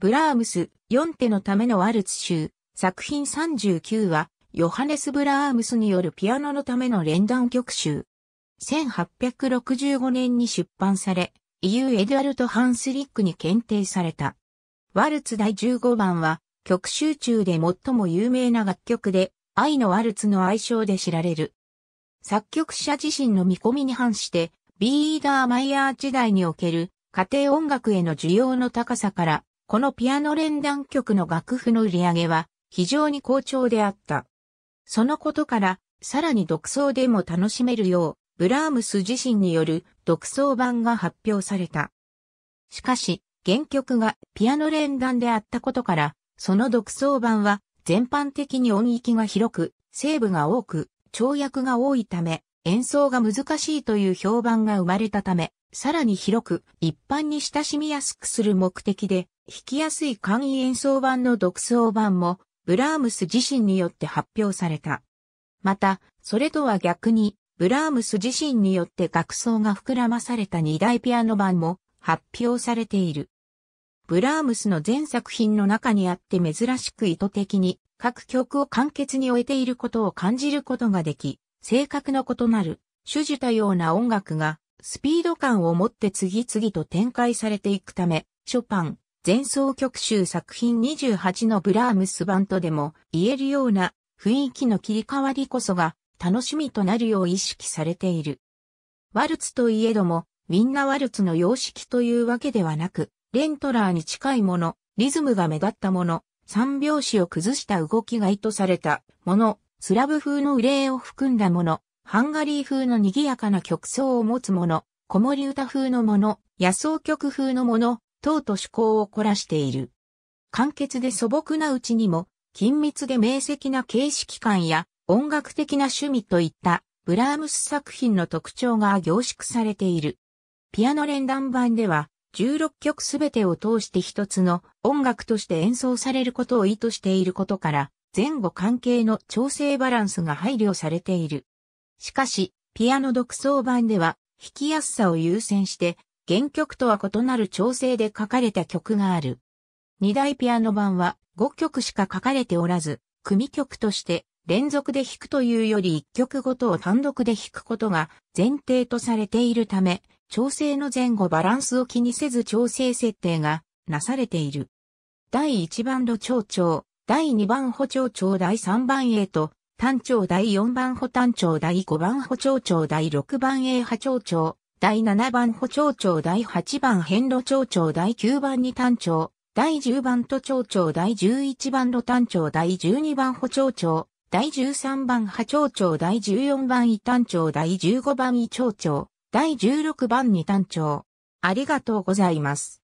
ブラームス、四手のためのワルツ集、作品39は、ヨハネス・ブラームスによるピアノのための連弾曲集。1865年に出版され、イユー・エドアルト・ハンスリックに検定された。ワルツ第15番は、曲集中で最も有名な楽曲で、愛のワルツの愛称で知られる。作曲者自身の見込みに反して、ビーダー・マイヤー時代における家庭音楽への需要の高さから、このピアノ連弾曲の楽譜の売り上げは非常に好調であった。そのことから、さらに独奏でも楽しめるよう、ブラームス自身による独奏版が発表された。しかし、原曲がピアノ連弾であったことから、その独奏版は全般的に音域が広く、セーブが多く、跳躍が多いため、演奏が難しいという評判が生まれたため、さらに広く一般に親しみやすくする目的で、弾きやすい簡易演奏版の独奏版も、ブラームス自身によって発表された。また、それとは逆に、ブラームス自身によって楽奏が膨らまされた二大ピアノ版も発表されている。ブラームスの全作品の中にあって珍しく意図的に各曲を簡潔に終えていることを感じることができ、性格の異なる、種々多様な音楽がスピード感を持って次々と展開されていくため、ショパン、前奏曲集作品28のブラームス版とでも言えるような雰囲気の切り替わりこそが楽しみとなるよう意識されている。ワルツといえども、みんなワルツの様式というわけではなく、レントラーに近いもの、リズムが目立ったもの、三拍子を崩した動きが意図されたもの、スラブ風の憂いを含んだもの、ハンガリー風の賑やかな曲奏を持つもの、子守歌風のもの、野草曲風のもの、等と趣向を凝らしている。簡潔で素朴なうちにも、緊密で明晰な形式感や音楽的な趣味といったブラームス作品の特徴が凝縮されている。ピアノ連弾版では16曲すべてを通して一つの音楽として演奏されることを意図していることから前後関係の調整バランスが配慮されている。しかし、ピアノ独奏版では、弾きやすさを優先して、原曲とは異なる調整で書かれた曲がある。二大ピアノ版は5曲しか書かれておらず、組曲として連続で弾くというより1曲ごとを単独で弾くことが前提とされているため、調整の前後バランスを気にせず調整設定がなされている。第1番路長調、第2番補長調第3番へと単調第4番補単調第5番補調長第6番 A 波調長、第7番補調長第8番変路調長第9番に単調第10番都調長第11番路単調第12番補調長、第13番波調長第14番異単調第15番異調長、第16番二単調ありがとうございます。